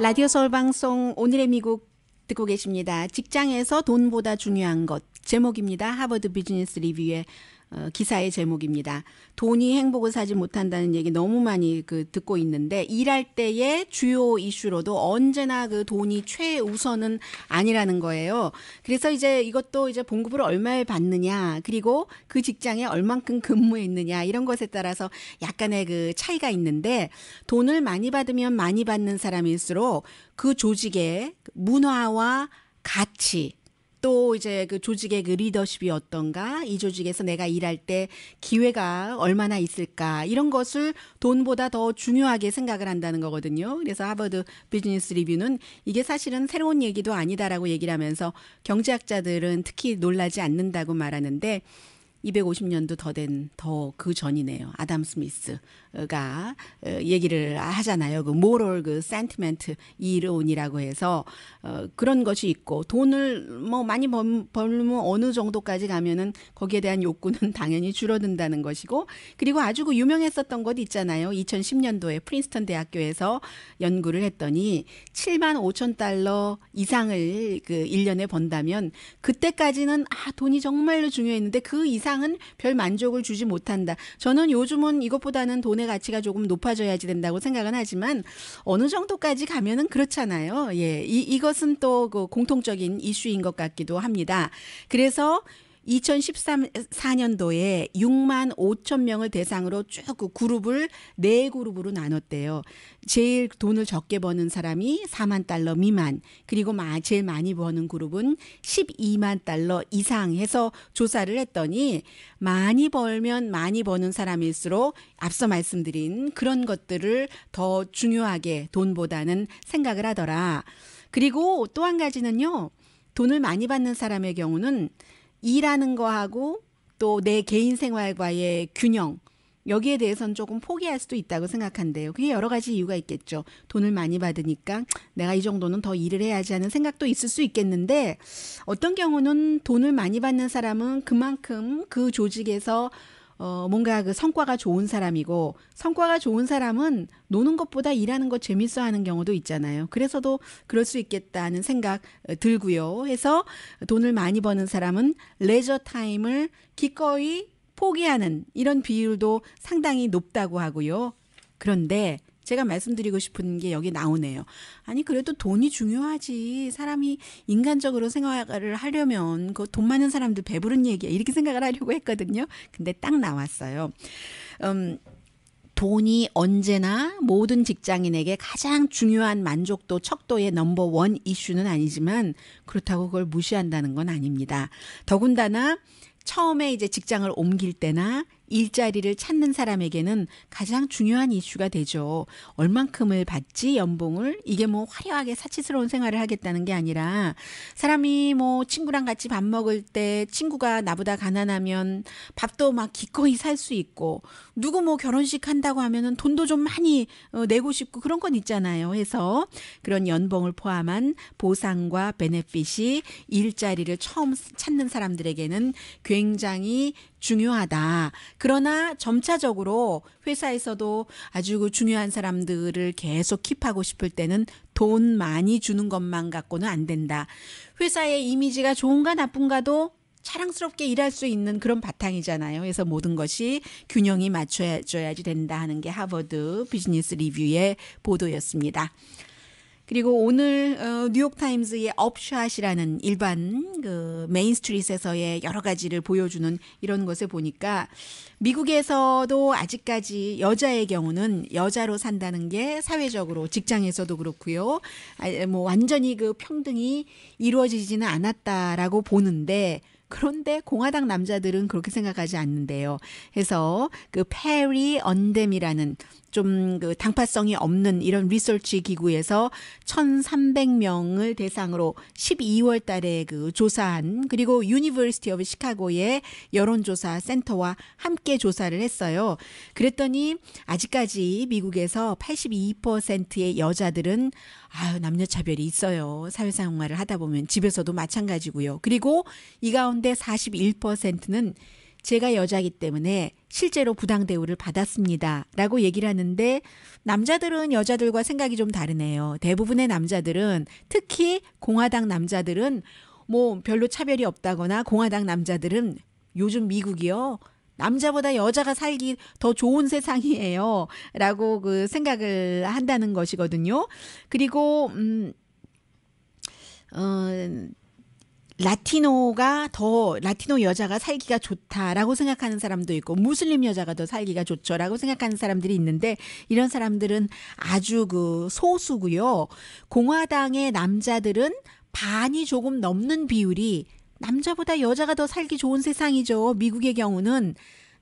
라디오 서울 방송 오늘의 미국 듣고 계십니다. 직장에서 돈보다 중요한 것 제목입니다. 하버드 비즈니스 리뷰의 어, 기사의 제목입니다. 돈이 행복을 사지 못한다는 얘기 너무 많이 그 듣고 있는데 일할 때의 주요 이슈로도 언제나 그 돈이 최우선은 아니라는 거예요. 그래서 이제 이것도 이제 봉급을 얼마에 받느냐 그리고 그 직장에 얼만큼 근무했느냐 이런 것에 따라서 약간의 그 차이가 있는데 돈을 많이 받으면 많이 받는 사람일수록 그 조직의 문화와 가치 또 이제 그 조직의 그 리더십이 어떤가, 이 조직에서 내가 일할 때 기회가 얼마나 있을까, 이런 것을 돈보다 더 중요하게 생각을 한다는 거거든요. 그래서 하버드 비즈니스 리뷰는 이게 사실은 새로운 얘기도 아니다라고 얘기를 하면서 경제학자들은 특히 놀라지 않는다고 말하는데 250년도 더 된 더 그 전이네요. 아담 스미스가 어, 얘기를 하잖아요. 그 모럴 그 센티멘트 이론이라고 해서 어 그런 것이 있고 돈을 뭐 많이 벌, 면 어느 정도까지 가면은 거기에 대한 욕구는 당연히 줄어든다는 것이고 그리고 아주 그 유명했었던 것 있잖아요. 2010년도에 프린스턴 대학교에서 연구를 했더니 7만 5천 달러 이상을 그 1년에 번다면 그때까지는 아 돈이 정말로 중요했는데 그 이상 상은별 만족을 주지 못한다. 저는 요즘은 이것보다는 돈의 가치가 조금 높아져야지 된다고 생각은 하지만 어느 정도까지 가면은 그렇잖아요. 예. 이, 이것은 또 그 공통적인 이슈인 것 같기도 합니다. 그래서 2014년도에 6만 5천 명을 대상으로 쭉그 그룹을 네 그룹으로 나눴대요. 제일 돈을 적게 버는 사람이 4만 달러 미만, 그리고 제일 많이 버는 그룹은 12만 달러 이상 해서 조사를 했더니 많이 벌면 많이 버는 사람일수록 앞서 말씀드린 그런 것들을 더 중요하게 돈보다는 생각을 하더라. 그리고 또 한 가지는요. 돈을 많이 받는 사람의 경우는 일하는 거하고 또 내 개인 생활과의 균형 여기에 대해서는 조금 포기할 수도 있다고 생각한대요. 그게 여러 가지 이유가 있겠죠. 돈을 많이 받으니까 내가 이 정도는 더 일을 해야지 하는 생각도 있을 수 있겠는데 어떤 경우는 돈을 많이 받는 사람은 그만큼 그 조직에서 어, 뭔가 그 성과가 좋은 사람이고 성과가 좋은 사람은 노는 것보다 일하는 거 재밌어 하는 경우도 있잖아요. 그래서도 그럴 수 있겠다는 생각 어, 들고요. 해서 돈을 많이 버는 사람은 레저 타임을 기꺼이 포기하는 이런 비율도 상당히 높다고 하고요. 그런데 제가 말씀드리고 싶은 게 여기 나오네요. 아니 그래도 돈이 중요하지. 사람이 인간적으로 생활을 하려면 그 돈 많은 사람들 배부른 얘기야. 이렇게 생각을 하려고 했거든요. 근데 딱 나왔어요. 음 돈이 언제나 모든 직장인에게 가장 중요한 만족도 척도의 넘버 원 이슈는 아니지만 그렇다고 그걸 무시한다는 건 아닙니다. 더군다나 처음에 이제 직장을 옮길 때나 일자리를 찾는 사람에게는 가장 중요한 이슈가 되죠. 얼만큼을 받지 연봉을 이게 뭐 화려하게 사치스러운 생활을 하겠다는 게 아니라 사람이 뭐 친구랑 같이 밥 먹을 때 친구가 나보다 가난하면 밥도 막 기꺼이 살 수 있고 누구 뭐 결혼식 한다고 하면은 돈도 좀 많이 어, 내고 싶고 그런 건 있잖아요. 해서 그런 연봉을 포함한 보상과 베네핏이 일자리를 처음 찾는 사람들에게는 굉장히 중요하다. 그러나 점차적으로 회사에서도 아주 그 중요한 사람들을 계속 킵하고 싶을 때는 돈 많이 주는 것만 갖고는 안 된다. 회사의 이미지가 좋은가 나쁜가도 자랑스럽게 일할 수 있는 그런 바탕이잖아요. 그래서 모든 것이 균형이 맞춰줘야지 된다 하는 게 하버드 비즈니스 리뷰의 보도였습니다. 그리고 오늘 어, 뉴욕타임즈의 업샷이라는 일반 그 메인스트릿에서의 여러 가지를 보여주는 이런 것을 보니까 미국에서도 아직까지 여자의 경우는 여자로 산다는 게 사회적으로 직장에서도 그렇고요. 아, 뭐 완전히 그 평등이 이루어지지는 않았다라고 보는데 그런데 공화당 남자들은 그렇게 생각하지 않는데요. 해서 그 페리 언뎀이라는 좀그 당파성이 없는 이런 리서치 기구에서 1,300명을 대상으로 12월 달에 그 조사한 그리고 유니버시티 오브 시카고의 여론조사 센터와 함께 조사를 했어요. 그랬더니 아직까지 미국에서 82%의 여자들은 아유 남녀 차별이 있어요. 사회생활을 하다 보면 집에서도 마찬가지고요. 그리고 이 가운데 41%는 제가 여자기 이 때문에 실제로 부당 대우를 받았습니다. 라고 얘기를 하는데 남자들은 여자들과 생각이 좀 다르네요. 대부분의 남자들은 특히 공화당 남자들은 뭐 별로 차별이 없다거나 공화당 남자들은 요즘 미국이요. 남자보다 여자가 살기 더 좋은 세상이에요. 라고 그 생각을 한다는 것이거든요. 그리고, 음, 어, 라티노가 더 라티노 여자가 살기가 좋다라고 생각하는 사람도 있고 무슬림 여자가 더 살기가 좋죠라고 생각하는 사람들이 있는데 이런 사람들은 아주 그 소수고요. 공화당의 남자들은 반이 조금 넘는 비율이 남자보다 여자가 더 살기 좋은 세상이죠. 미국의 경우는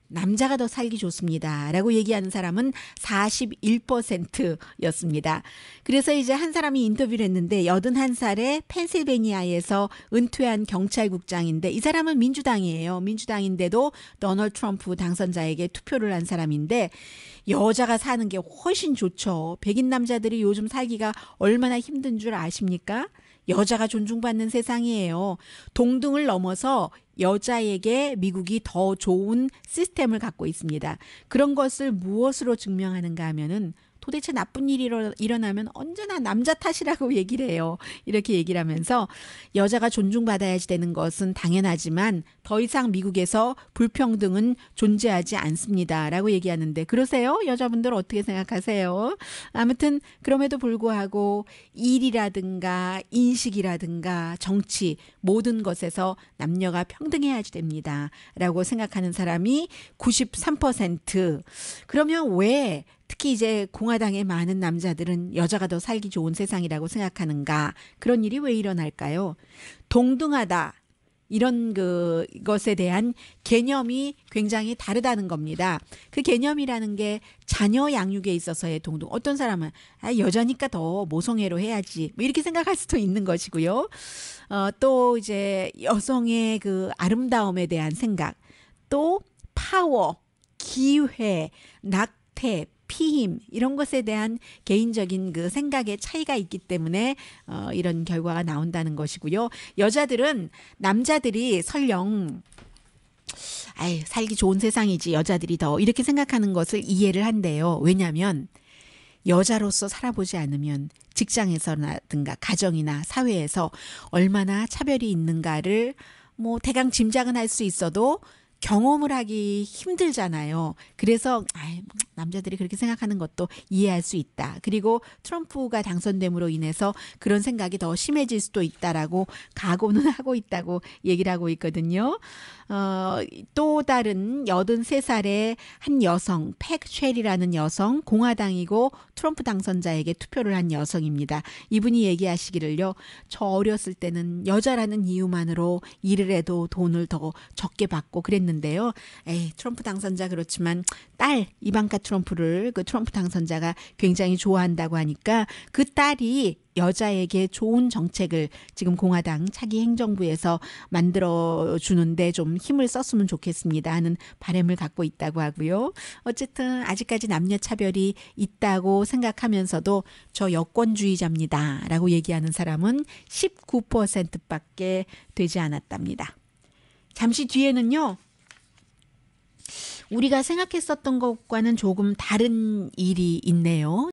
남자가 더 살기 좋습니다. 라고 얘기하는 사람은 41%였습니다. 그래서 이제 한 사람이 인터뷰를 했는데 81살에 펜실베니아에서 은퇴한 경찰국장인데 이 사람은 민주당이에요. 민주당인데도 너널 트럼프 당선자에게 투표를 한 사람인데 여자가 사는 게 훨씬 좋죠. 백인 남자들이 요즘 살기가 얼마나 힘든 줄 아십니까? 여자가 존중받는 세상이에요. 동등을 넘어서 여자에게 미국이 더 좋은 시스템을 갖고 있습니다. 그런 것을 무엇으로 증명하는가 하면은 도대체 나쁜 일이 일어나면 언제나 남자 탓이라고 얘기를 해요. 이렇게 얘기를 하면서 여자가 존중받아야지 되는 것은 당연하지만 더 이상 미국에서 불평등은 존재하지 않습니다. 라고 얘기하는데 그러세요? 여자분들 어떻게 생각하세요? 아무튼 그럼에도 불구하고 일이라든가 인식이라든가 정치 모든 것에서 남녀가 평등해야지 됩니다. 라고 생각하는 사람이 93% 그러면 왜 특히 이제 공화당의 많은 남자들은 여자가 더 살기 좋은 세상이라고 생각하는가 그런 일이 왜 일어날까요? 동등하다 이런 그 것에 대한 개념이 굉장히 다르다는 겁니다. 그 개념이라는 게 자녀 양육에 있어서의 동등. 어떤 사람은 아, 여자니까 더 모성애로 해야지 뭐 이렇게 생각할 수도 있는 것이고요. 어, 또 이제 여성의 그 아름다움에 대한 생각, 또 파워, 기회, 낙태, 피임 이런 것에 대한 개인적인 그 생각의 차이가 있기 때문에 어, 이런 결과가 나온다는 것이고요. 여자들은 남자들이 설령 아이 살기 좋은 세상이지 여자들이 더 이렇게 생각하는 것을 이해를 한대요. 왜냐하면 여자로서 살아보지 않으면 직장에서라든가 가정이나 사회에서 얼마나 차별이 있는가를 뭐 대강 짐작은 할 수 있어도 경험을 하기 힘들잖아요. 그래서 아이, 뭐 남자들이 그렇게 생각하는 것도 이해할 수 있다. 그리고 트럼프가 당선됨으로 인해서 그런 생각이 더 심해질 수도 있다라고 각오는 하고 있다고 얘기를 하고 있거든요. 어, 또 다른 83살의 한 여성, 팩쉘이라는 여성, 공화당이고 트럼프 당선자에게 투표를 한 여성입니다. 이분이 얘기하시기를요. 저 어렸을 때는 여자라는 이유만으로 일을 해도 돈을 더 적게 받고 그랬는데 있는데요. 에이, 트럼프 당선자 그렇지만 딸 이방카 트럼프를 그 트럼프 당선자가 굉장히 좋아한다고 하니까 그 딸이 여자에게 좋은 정책을 지금 공화당 차기 행정부에서 만들어 주는데 좀 힘을 썼으면 좋겠습니다 하는 바램을 갖고 있다고 하고요. 어쨌든 아직까지 남녀 차별이 있다고 생각하면서도 저 여권주의자입니다라고 얘기하는 사람은 19%밖에 되지 않았답니다. 잠시 뒤에는요. 우리가 생각했었던 것과는 조금 다른 일이 있네요.